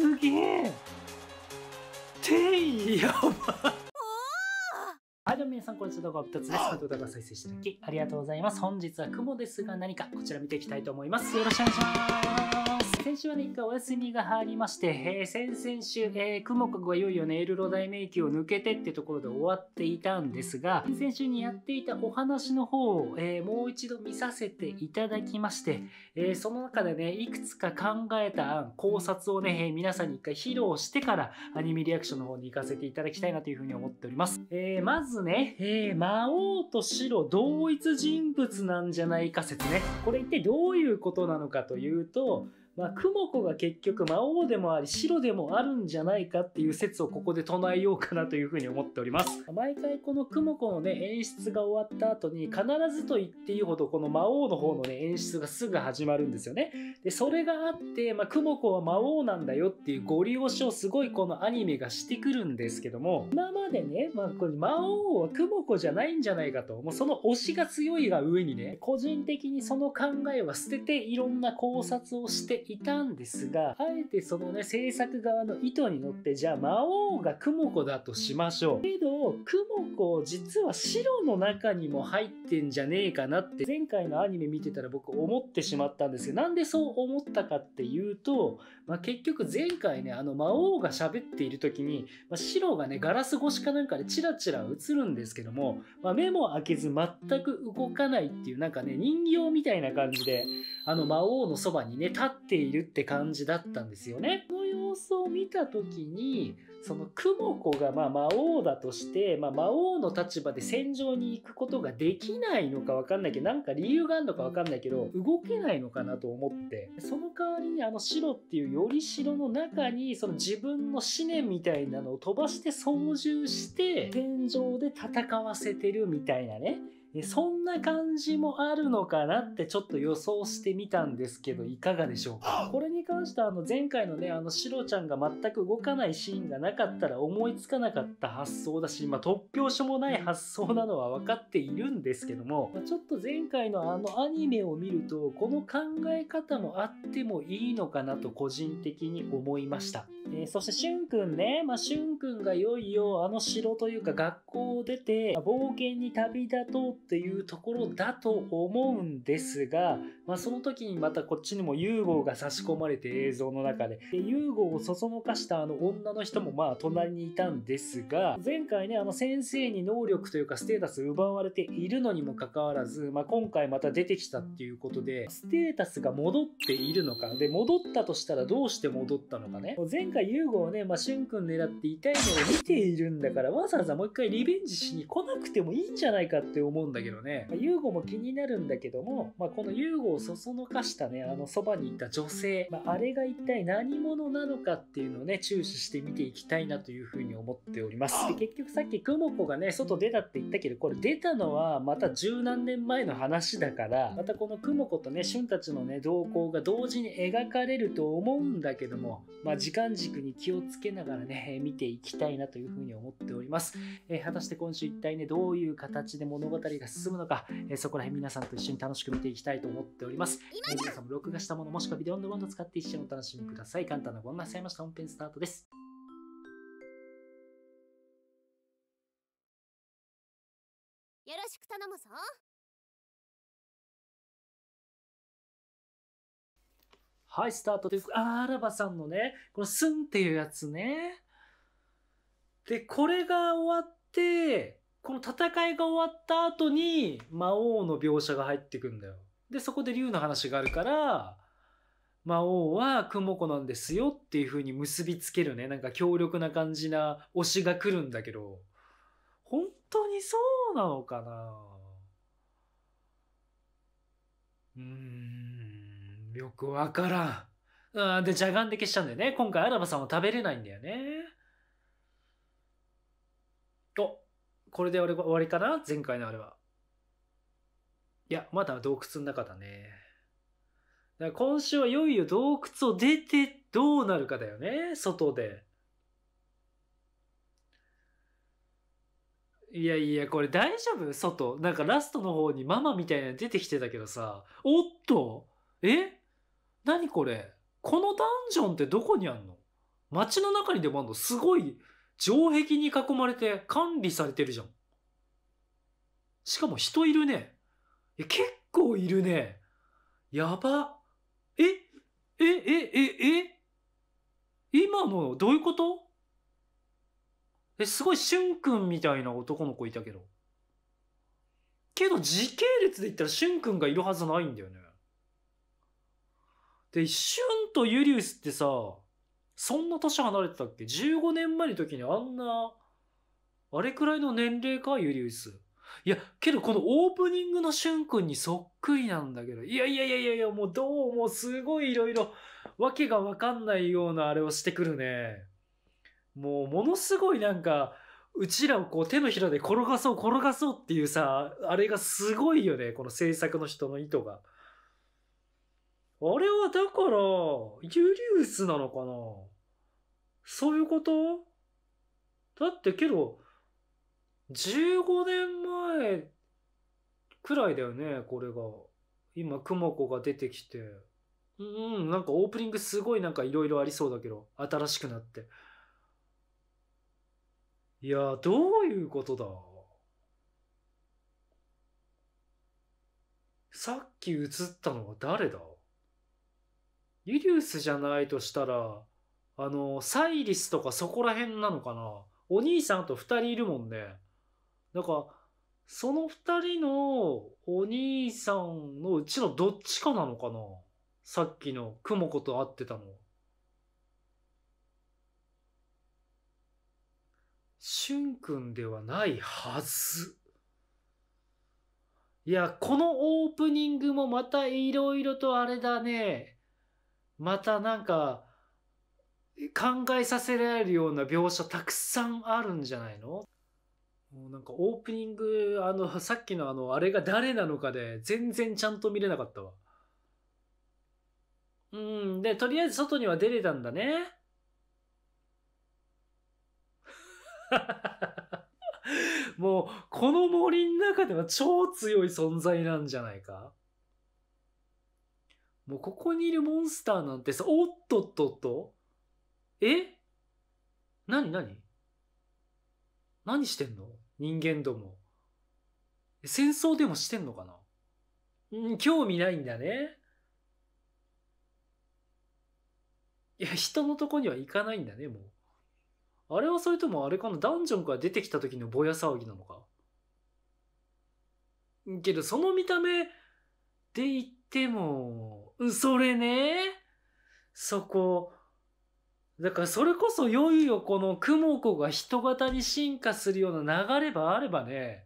すげえていやばどうも皆さん、こんにちは。動画2つです。動画再生していただきありがとうございます。本日は雲ですが何かこちら見ていきたいと思います。よろしくお願いします。先週はね、一回お休みが入りまして、えー、先々週、えー、雲かがいよいよね、エルロ大迷宮を抜けてってところで終わっていたんですが、先週にやっていたお話の方を、えー、もう一度見させていただきまして、えー、その中でね、いくつか考えた案、考察をね、えー、皆さんに一回披露してから、アニメリアクションの方に行かせていただきたいなというふうに思っております。えー、まずね、ね、えー、魔王と白同一人物なんじゃないか説ねこれ一体どういうことなのかというとまあ、クモコが結局魔王でもあり白でもあるんじゃないかっていう説をここで唱えようかなというふうに思っております毎回このクモコのね演出が終わった後に必ずと言っていいほどこの魔王の方のね演出がすぐ始まるんですよねでそれがあって、まあ、クモコは魔王なんだよっていうゴリ押しをすごいこのアニメがしてくるんですけども今までね、まあ、これ魔王はクモコじゃないんじゃないかともうその推しが強いが上にね個人的にその考えは捨てていろんな考察をしていたんですが、あえてそのね、制作側の意図に乗って、じゃあ魔王がクモコだとしましょう。けど、クモコ実は白の中にも入ってんじゃねえかなって、前回のアニメ見てたら僕思ってしまったんですけど、なんでそう思ったかっていうと、まあ、結局前回ね、あの魔王が喋っている時に、まあ、白がね、ガラス越しかなんかでチラチラ映るんですけども、まあ、目も開けず全く動かないっていう、なんかね、人形みたいな感じで、あの魔王のそばにね立っているって感じだったんですよね。この様子を見た時にそのクモ子がま魔王だとして、まあ、魔王の立場で戦場に行くことができないのか分かんないけどなんか理由があるのか分かんないけど動けないのかなと思ってその代わりにあの白っていうより白の中にその自分の思念みたいなのを飛ばして操縦して戦場で戦わせてるみたいなねそんな感じもあるのかなってちょっと予想してみたんですけどいかがでしょうかこれに関してはあの前回のねあのシロちゃんが全く動かないシーンがなかったら思いつかなかった発想だし、まあ、突拍子もない発想なのは分かっているんですけどもちょっと前回のあのアニメを見るとこの考え方もあってもいいのかなと個人的に思いました、えー、そしてしゅんくんね、まあ、しゅんくんがいよいよあの城というか学校を出て冒険に旅立とうっていうところだと思うんですがまあ、その時にまたこっちにも u f o が差し込まれて映像の中でで UGO をそそのかしたあの女の人もまあ隣にいたんですが前回ねあの先生に能力というかステータス奪われているのにもかかわらず、まあ、今回また出てきたっていうことでステータスが戻っているのかで戻ったとしたらどうして戻ったのかね前回 u 合 o をね、まあ、しゅん君狙って痛いのを見ているんだからわざわざもう一回リベンジしに来なくてもいいんじゃないかって思うんだけどね、まあ、ユも気になるんだけども、まあ、このをそそのかしたねあのそばにいた女性、まあ、あれが一体何者なのかっていうのをね注視して見ていきたいなというふうに思っておりますで結局さっき雲子がね外出たって言ったけどこれ出たのはまた十何年前の話だからまたこの雲子とねしゅんたちのね動向が同時に描かれると思うんだけども、まあ、時間軸に気をつけながらね見ていきたいなというふうに思っております、えー、果たして今週一体ねどういう形で物語が進むのか、えー、そこら辺皆さんと一緒に楽しく見ていきたいと思っておりますおります。皆さんも録画したものもしくはビデオのものを使って一緒にお楽しみください。簡単なご案内されました。本編スタートです。よろしく頼むぞ。はい、スタートです。あらばさんのね、このスンっていうやつね。で、これが終わって、この戦いが終わった後に魔王の描写が入ってくんだよ。で、そこで竜の話があるから、魔王は雲子なんですよっていう風に結びつけるね。なんか強力な感じな推しが来るんだけど、本当にそうなのかなうーん、よくわからん。うん、で、邪眼で消しちゃうんだよね。今回アラバさんは食べれないんだよね。お、これで終わりかな前回のあれは。いや、まだ洞窟の中だね。だから今週はいよいよ洞窟を出てどうなるかだよね、外で。いやいや、これ大丈夫外。なんかラストの方にママみたいなの出てきてたけどさ。おっとえ何これこのダンジョンってどこにあんの街の中にでもあんのすごい城壁に囲まれて管理されてるじゃん。しかも人いるね。え、結構いるね。やば。えええええ今の、どういうことえ、すごい、しゅんくんみたいな男の子いたけど。けど、時系列で言ったらしゅんくんがいるはずないんだよね。で、シュンとユリウスってさ、そんな年離れてたっけ ?15 年前の時にあんな、あれくらいの年齢か、ユリウス。いや、けどこのオープニングのしゅんくんにそっくりなんだけど、いやいやいやいやいや、もうどうもすごいいろいろ、わけがわかんないようなあれをしてくるね。もうものすごいなんか、うちらをこう手のひらで転がそう転がそうっていうさ、あれがすごいよね、この制作の人の意図が。あれはだから、ユリウスなのかなそういうことだってけど、15年前くらいだよね、これが。今、くま子が出てきて。うん、なんかオープニングすごいなんかいろいろありそうだけど、新しくなって。いやどういうことださっき映ったのは誰だユリウスじゃないとしたら、あの、サイリスとかそこら辺なのかなお兄さんと二人いるもんね。だからその2人のお兄さんのうちのどっちかなのかなさっきのくも子と会ってたのしゅんくんではないはずいやこのオープニングもまたいろいろとあれだねまたなんか考えさせられるような描写たくさんあるんじゃないのもうなんかオープニング、あの、さっきのあの、あれが誰なのかで、全然ちゃんと見れなかったわ。うん、で、とりあえず外には出れたんだね。もう、この森の中では超強い存在なんじゃないかもうここにいるモンスターなんてさ、おっとっとっとえなになに何してんの人間ども。戦争でもしてんのかなん興味ないんだね。いや、人のとこには行かないんだね、もう。あれはそれともあれかなダンジョンから出てきた時のぼや騒ぎなのかけど、その見た目で言っても、それね、そこ、だからそれこそいよいよこのクモコが人型に進化するような流れがあればね、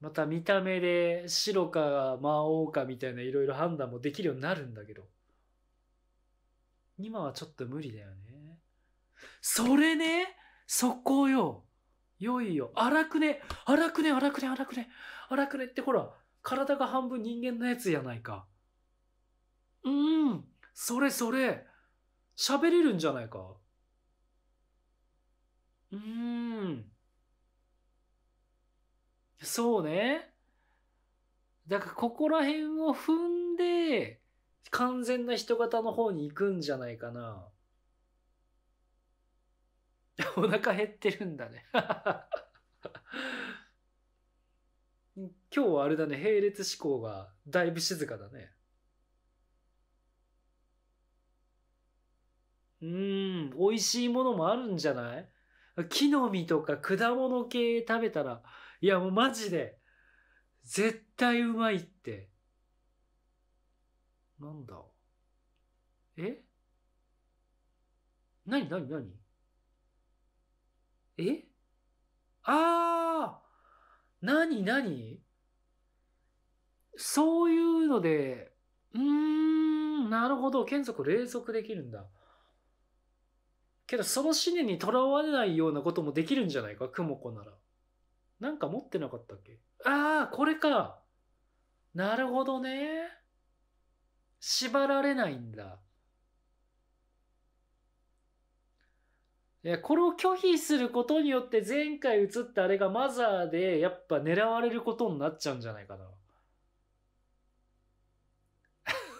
また見た目で白か魔王かみたいないろいろ判断もできるようになるんだけど、今はちょっと無理だよね。それねそこよよいよ。荒くね荒くね荒くね荒くね荒くねってほら、体が半分人間のやつやないか。うんそれそれ喋れるんじゃないか。うーん。そうね。だからここら辺を踏んで、完全な人型の方に行くんじゃないかな。お腹減ってるんだね 今日はあれだね、並列思考がだいぶ静かだね。うん、美味しいものもあるんじゃない木の実とか果物系食べたら、いやもうマジで、絶対うまいって。なんだえなになになにえああなになにそういうので、うーん、なるほど。剣族連続できるんだ。けどその思念にとらわれないようなこともできるんじゃないか、クモ子なら。なんか持ってなかったっけああ、これか。なるほどね。縛られないんだ。いや、これを拒否することによって前回映ったあれがマザーでやっぱ狙われることになっちゃうんじゃないかな。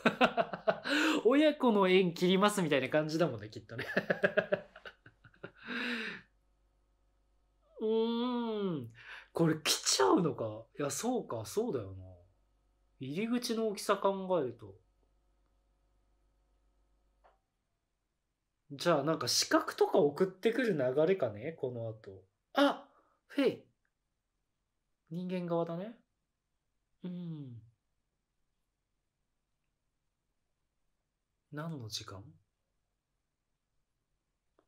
親子の縁切りますみたいな感じだもんね、きっとね うーん。これ来ちゃうのか。いや、そうか、そうだよな。入り口の大きさ考えると。じゃあ、なんか資格とか送ってくる流れかね、この後。あフェイ人間側だね。うん。何の時間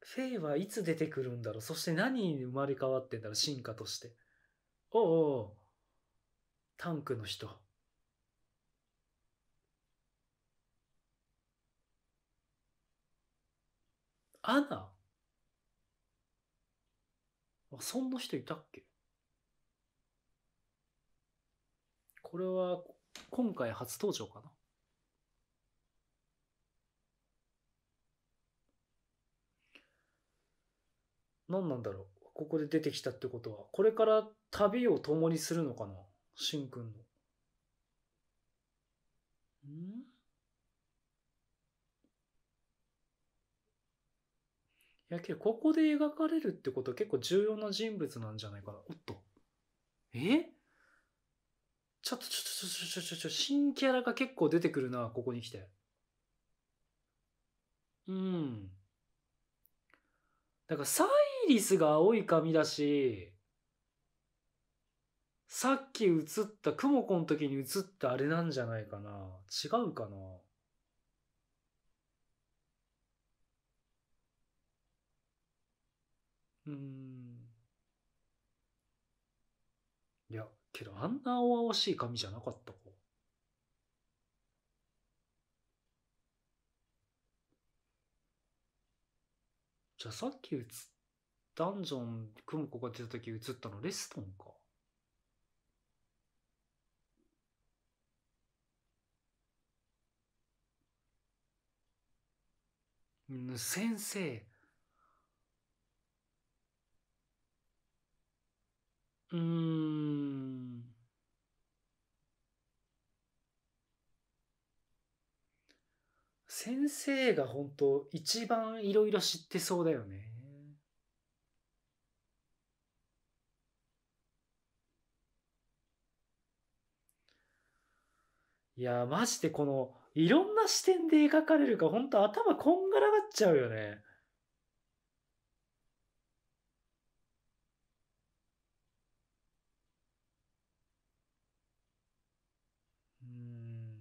フェイはいつ出てくるんだろうそして何に生まれ変わってんだろう進化として。おうおうタンクの人。アナあ、そんな人いたっけこれは今回初登場かな何なんだろう。ここで出てきたってことは、これから旅を共にするのかなしんくんの。んいやけど、ここで描かれるってことは結構重要な人物なんじゃないかな。おっと。えちょっとちょっとちょっとちょっとちょっと、新キャラが結構出てくるな、ここに来て。うん。だから最リスが青い髪だし、さっき映った、クモコの時に映ったあれなんじゃないかな。違うかな。うん。いや、けどあんな青々しい髪じゃなかったか。じゃあさっき映っダンジョン、クモコが出た時映ったのレストンか。うん、先生。うーん。先生が本当一番いろいろ知ってそうだよね。いやまジでこの、いろんな視点で描かれるか、ほんと頭こんがらがっちゃうよね。うん。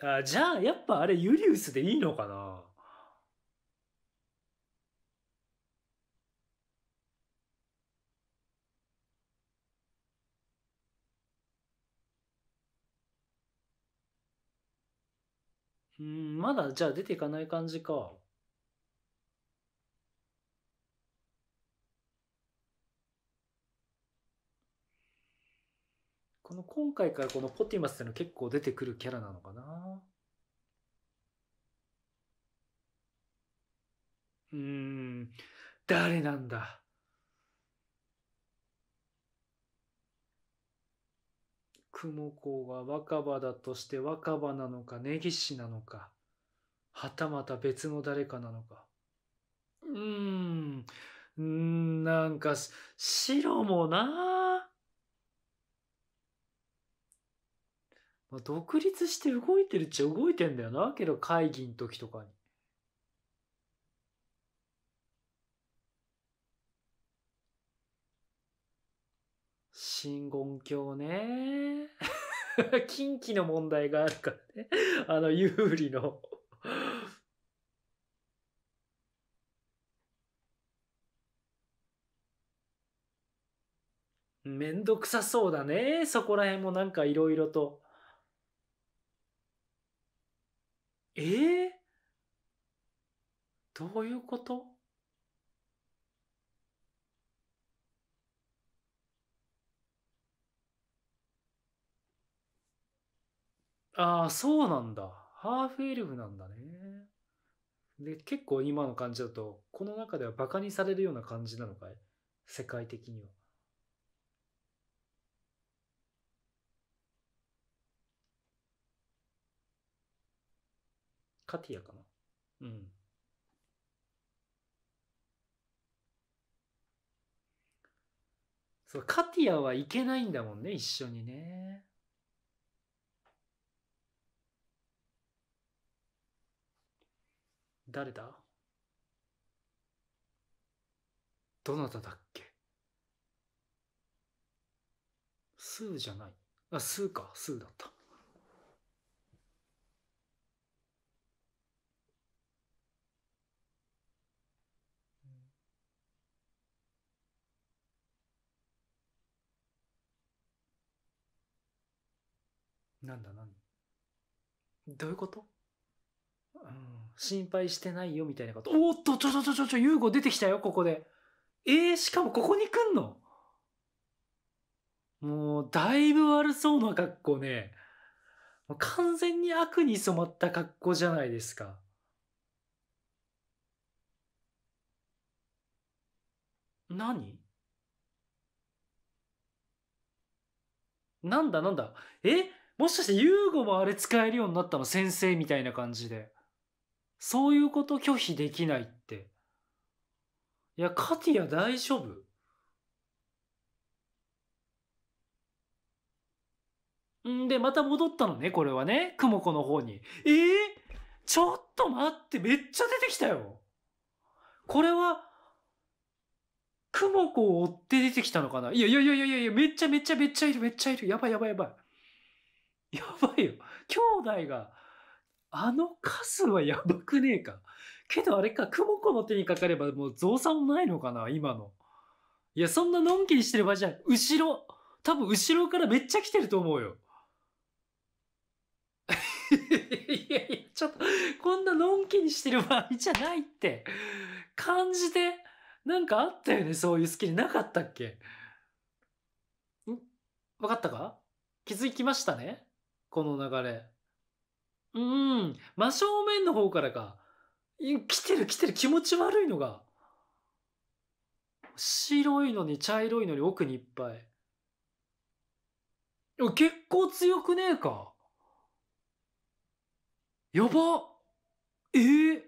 あ、じゃあ、やっぱあれユリウスでいいのかなうん、まだじゃあ出ていかない感じか。この今回からこのポティマスっての結構出てくるキャラなのかな。うん、誰なんだ。雲子が若葉だとして若葉なのか根岸なのか、はたまた別の誰かなのか。うーん、なんか、白もなまあ、独立して動いてるっちゃ動いてんだよな。けど会議の時とかに。真言教ね。近畿の問題があるからね。あの、有利のめんどくさそうだね。そこら辺もなんかいろいろと。ええー、どういうことああ、そうなんだ。ハーフエルフなんだね。で、結構今の感じだと、この中ではバカにされるような感じなのかい世界的には。カティアかなうん。そう、カティアはいけないんだもんね、一緒にね。誰だどなただっけスーじゃない。あ、スーか、スーだった。なんだ何どういうことうん心配してないよみたいなことおっとちょちょちょちょちょ優吾出てきたよここでえー、しかもここに来んのもうだいぶ悪そうな格好ね完全に悪に染まった格好じゃないですか何なんだなんだえもしかしてユーゴもあれ使えるようになったの先生みたいな感じで。そういうこと拒否できないって。いや、カティア大丈夫んで、また戻ったのね、これはね。クモコの方に。えー、ちょっと待って、めっちゃ出てきたよ。これは、クモコを追って出てきたのかないやいやいやいやいや、めっちゃめっちゃめっちゃいる、めっちゃいる。やばいやばいやばい。やばいよ。兄弟が、あの数はやばくねえか。けどあれか、クモコの手にかかればもう増産ないのかな、今の。いや、そんなのんきにしてる場合じゃん。後ろ。多分後ろからめっちゃ来てると思うよ。いやいや、ちょっと、こんなのんきにしてる場合じゃないって。感じて、なんかあったよね、そういうスキルなかったっけんわかったか気づきましたねこの流れ。うん。真正面の方からか。来てる来てる気持ち悪いのが。白いのに茶色いのに奥にいっぱい。結構強くねえか。やばえー、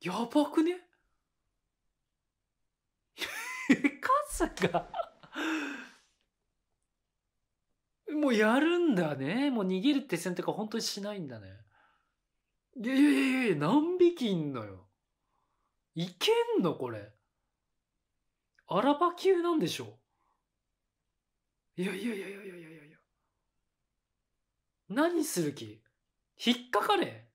やばくねか春か。もうやるんだね。もう逃げるって選択は本当にしないんだね。いやいやいやいや、何匹いんのよ。いけんのこれ。アラバ級なんでしょいやいやいやいやいやいやいや。何する気引っかかれ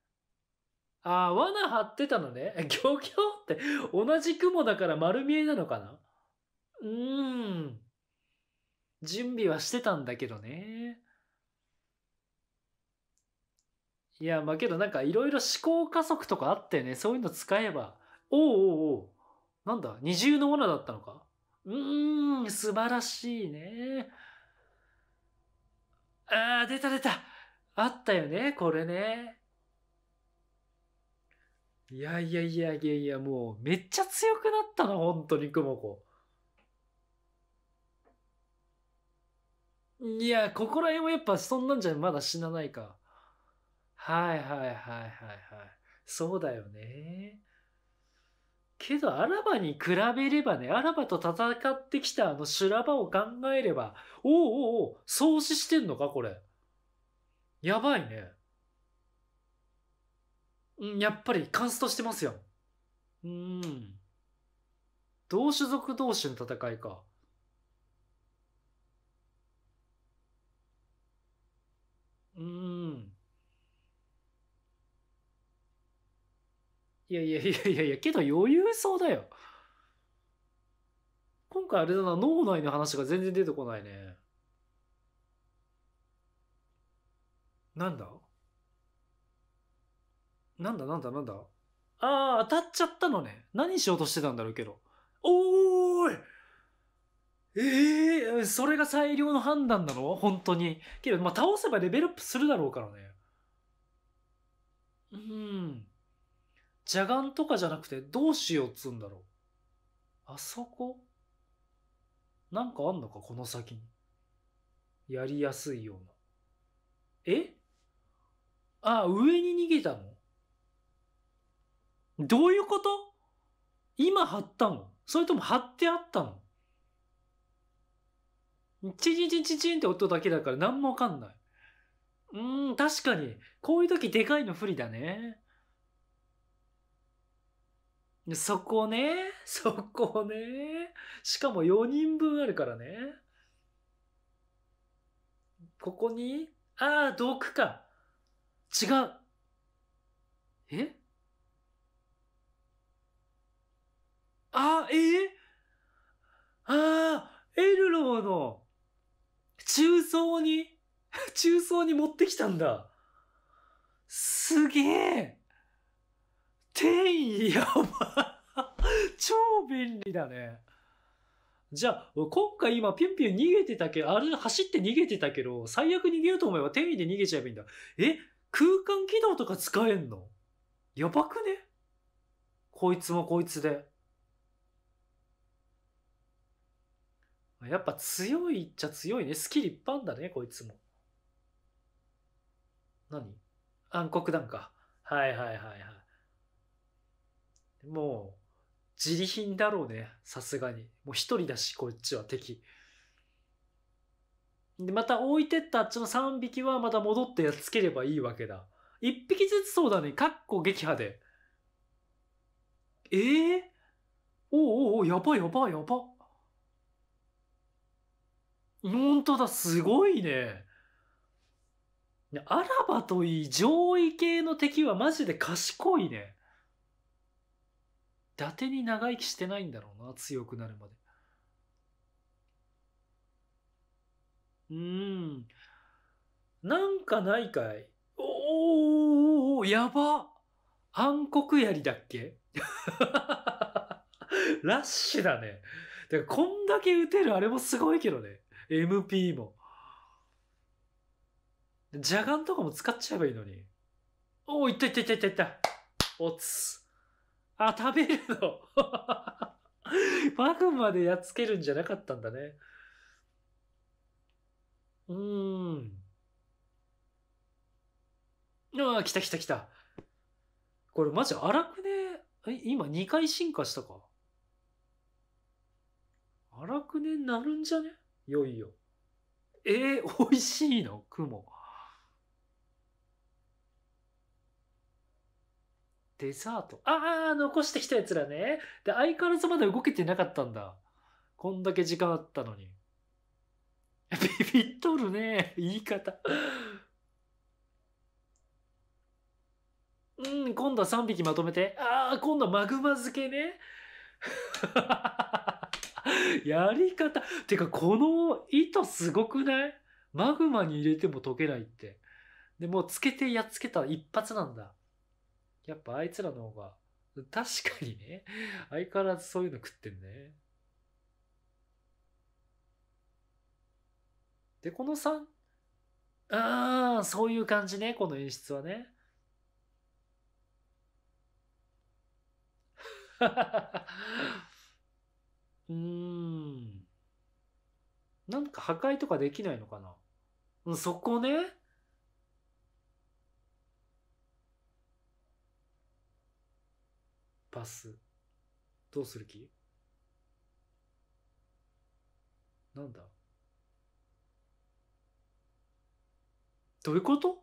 ああ、罠張ってたのね。漁 協って同じ雲だから丸見えなのかなうーん。準備はしてたんだけどね。いや、まあけどなんかいろいろ思考加速とかあったよね、そういうの使えば、おうおうおう、なんだ、二重の罠だったのか。うーん、素晴らしいね。ああ、出た出た。あったよね、これね。いやいやいやいやいや、もうめっちゃ強くなったの本当に、くもこ。いや、ここら辺はやっぱそんなんじゃまだ死なないか。はいはいはいはいはい。そうだよね。けど、アラバに比べればね、アラバと戦ってきたあの修羅場を考えれば、おうおお創始してんのか、これ。やばいね。ん、やっぱりカンストしてますよ。うん。同種族同士の戦いか。いやいやいやいやいや、けど余裕そうだよ。今回あれだな、脳内の話が全然出てこないね。なんだなんだなんだなんだああ、当たっちゃったのね。何しようとしてたんだろうけど。おーいええー、それが最良の判断なの本当に。けど、まあ、倒せばレベルアップするだろうからね。うん。邪眼とかじゃなくて、どうしようっつうんだろう。あそこなんかあんのかこの先に。やりやすいような。えあ、上に逃げたのどういうこと今貼ったのそれとも貼ってあったのチチンチンチンチンって音だけだから何もわかんない。うーん、確かに、こういう時でかいの不利だね。そこね。そこね。しかも4人分あるからね。ここに、ああ、毒か。違う。えあ、えー、ああ、エルローの中層に、中層に持ってきたんだ。すげえ。んやば超便利だね。じゃあ、今回今ピュンピュン逃げてたけど、あれ走って逃げてたけど、最悪逃げようと思えば天意で逃げちゃえばいいんだ。え空間機能とか使えんのやばくねこいつもこいつで。やっぱ強いっちゃ強いね。スキル一般だね、こいつも。何暗黒弾か。はいはいはいはい。もう、自利品だろうね、さすがに。もう一人だし、こっちは敵。で、また置いてったあっちの3匹はまた戻ってやっつければいいわけだ。1匹ずつそうだね。かっこ撃破で。ええー、おうおおやばいやばいやば。ほんとだ、すごいね。あらばといい、上位系の敵はマジで賢いね。伊達に長生きしてないんだろうな強くなるまでうんなんかないかいおおおやば暗黒槍だっけ ラッシュだね。だからこんだけ打てるあれもすごいけどね。MP も。ジャガンとかも使っちゃえばいいのに。おお、いったいったいったいったいった。おつ。あ、食べるのマ グマでやっつけるんじゃなかったんだね。うーん。ああ、来た来た来た。これマジ荒くね今2回進化したか。荒くねなるんじゃねいよいよ。ええー、美味しいの雲。デザート。ああ、残してきたやつらね。で、相変わらずまだ動けてなかったんだ。こんだけ時間あったのに。ビビっとるね。言い方。うん、今度は3匹まとめて。ああ、今度はマグマ漬けね。やり方。てか、この糸すごくないマグマに入れても溶けないって。で、もうつけてやっつけた一発なんだ。やっぱあいつらの方が、確かにね、相変わらずそういうの食ってんね。で、この3、ああ、そういう感じね、この演出はね。うーん。なんか破壊とかできないのかなそこね。パスどうする気なんだどういうこと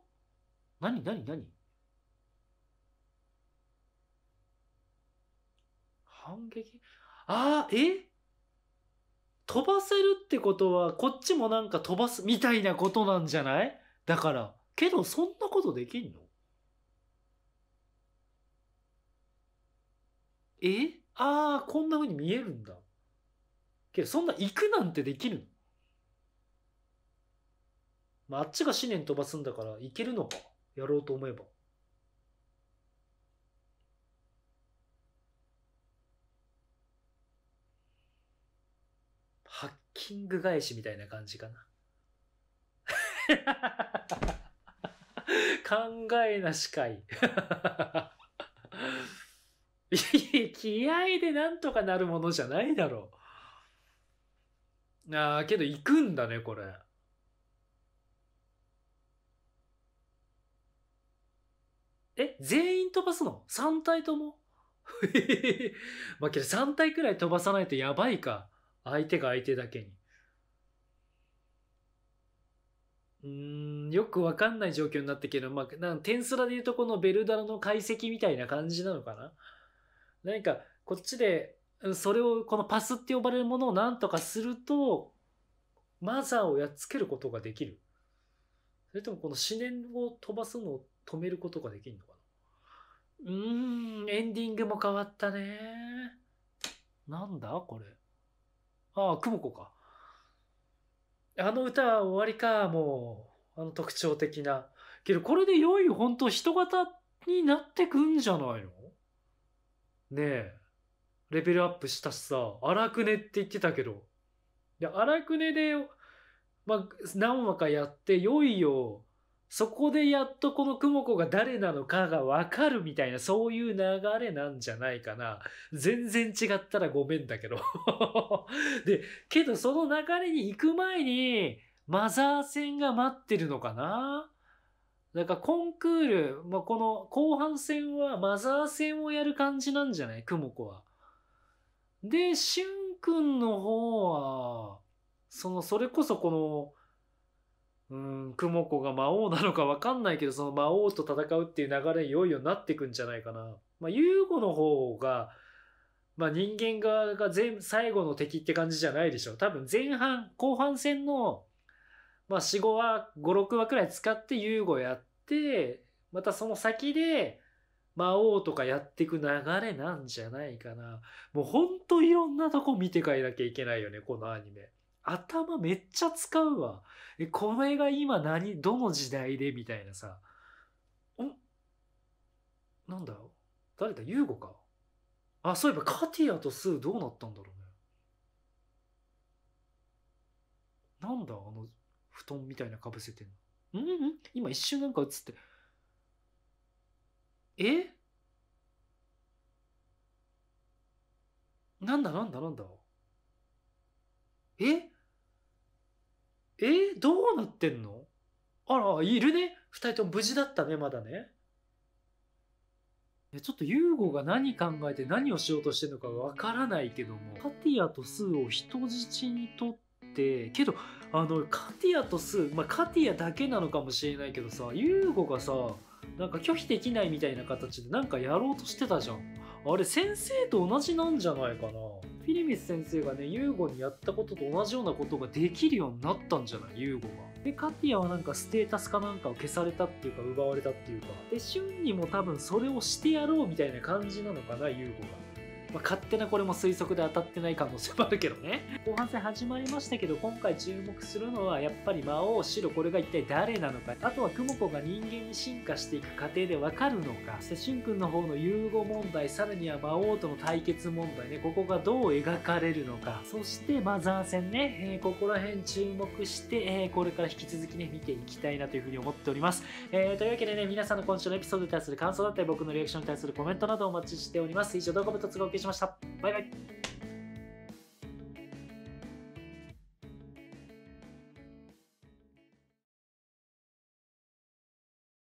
何何何反撃あーえ飛ばせるってことは、こっちもなんか飛ばすみたいなことなんじゃないだから、けどそんなことできんのえああ、こんな風に見えるんだ。けど、そんな行くなんてできるのまあ、あっちが思念飛ばすんだから、行けるのか。やろうと思えば。ハッキング返しみたいな感じかな。考えなしかい。気合でなんとかなるものじゃないだろう。ああ、けど行くんだね、これ。え、全員飛ばすの ?3 体とも まあけど3体くらい飛ばさないとやばいか。相手が相手だけに。うん、よくわかんない状況になったけど、まあ、なん点すらで言うとこのベルダラの解析みたいな感じなのかな何かこっちでそれをこのパスって呼ばれるものを何とかするとマザーをやっつけることができるそれともこの思念を飛ばすのを止めることができるのかなうーんエンディングも変わったねなんだこれああ久保子かあの歌は終わりかもうあの特徴的なけどこれで良い本当人型になってくんじゃないのねえ、レベルアップしたしさ、荒くねって言ってたけど、で、荒くねで、まあ、何話かやって、よいよ、そこでやっとこのクモ子が誰なのかがわかるみたいな、そういう流れなんじゃないかな。全然違ったらごめんだけど で、けどその流れに行く前に、マザー戦が待ってるのかななんかコンクール、まあ、この後半戦はマザー戦をやる感じなんじゃないクモ子は。で、しゅんくんの方は、その、それこそこの、うん、クモ子が魔王なのか わかんないけど、その魔王と戦うっていう流れにいよいよなってくんじゃないかな。まあ、ユーゴの方が、まあ、人間側が全、最後の敵って感じじゃないでしょ。多分前半、後半戦のまあ、4、5話、5、6話くらい使って遊語やって、またその先で、魔王とかやっていく流れなんじゃないかな。もうほんといろんなとこ見て帰いなきゃいけないよね、このアニメ。頭めっちゃ使うわ。え、これが今何、どの時代でみたいなさ。んなんだ誰だユーゴか。あ、そういえばカティアとスーどうなったんだろうね。なんだあの、布団みたいなかぶせてんの。うんうん今一瞬なんか映って。えなんだなんだなんだええどうなってんのあら、いるね。二人とも無事だったね、まだね。ちょっとユーゴが何考えて何をしようとしてるのかわからないけども、パティアとスーを人質にとって、けど、あのカティアとスー、まあ、カティアだけなのかもしれないけどさユーゴがさなんか拒否できないみたいな形でなんかやろうとしてたじゃんあれ先生と同じなんじゃないかなフィリミス先生がねユーゴにやったことと同じようなことができるようになったんじゃないユーゴがでカティアはなんかステータスかなんかを消されたっていうか奪われたっていうかでシュンにも多分それをしてやろうみたいな感じなのかなユーゴがまあ、勝手なこれも推測で当たってない可能性もあるけどね。後半戦始まりましたけど、今回注目するのはやっぱり魔王、白、これが一体誰なのか。あとはクモコが人間に進化していく過程でわかるのか。セシン君の方の融合問題、さらには魔王との対決問題ね、ここがどう描かれるのか。そしてマザー戦ね、えー、ここら辺注目して、えー、これから引き続きね、見ていきたいなというふうに思っております。えー、というわけでね、皆さんの今週のエピソードに対する感想だったり、僕のリアクションに対するコメントなどお待ちしております。以上、動画部突しました。バイバイ。